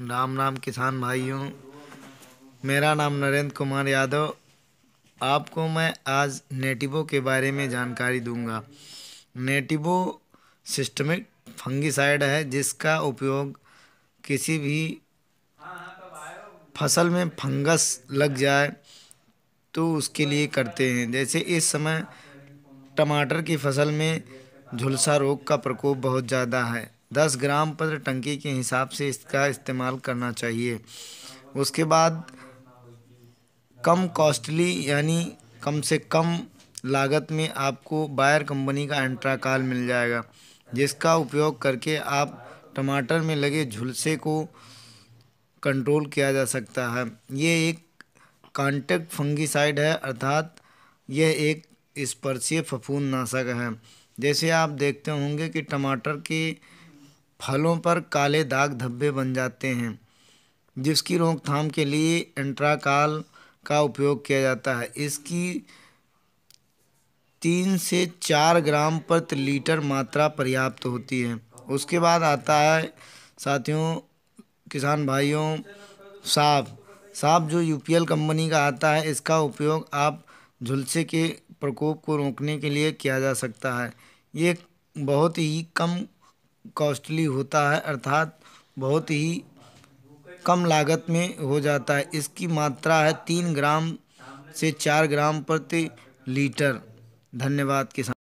राम राम किसान भाइयों मेरा नाम नरेंद्र कुमार यादव आपको मैं आज नेटिवो के बारे में जानकारी दूंगा नेटिवो सिस्टमिक फंगिसाइड है जिसका उपयोग किसी भी फसल में फंगस लग जाए तो उसके लिए करते हैं जैसे इस समय टमाटर की फसल में झुलसा रोग का प्रकोप बहुत ज़्यादा है दस ग्राम पर टंकी के हिसाब से इसका इस्तेमाल करना चाहिए उसके बाद कम कॉस्टली यानी कम से कम लागत में आपको बायर कंपनी का एंट्राकाल मिल जाएगा जिसका उपयोग करके आप टमाटर में लगे झुलसे को कंट्रोल किया जा सकता है ये एक कांटेक्ट फंगिसाइड है अर्थात यह एक स्पर्शीय फफूंद नाशक है जैसे आप देखते होंगे कि टमाटर के फलों पर काले दाग धब्बे बन जाते हैं जिसकी रोकथाम के लिए एंट्राकाल का उपयोग किया जाता है इसकी तीन से चार ग्राम प्रति लीटर मात्रा पर्याप्त होती है उसके बाद आता है साथियों किसान भाइयों साफ साफ जो यूपीएल कंपनी का आता है इसका उपयोग आप झुलसे के प्रकोप को रोकने के लिए किया जा सकता है ये बहुत ही कम कॉस्टली होता है अर्थात बहुत ही कम लागत में हो जाता है इसकी मात्रा है तीन ग्राम से चार ग्राम प्रति लीटर धन्यवाद किसान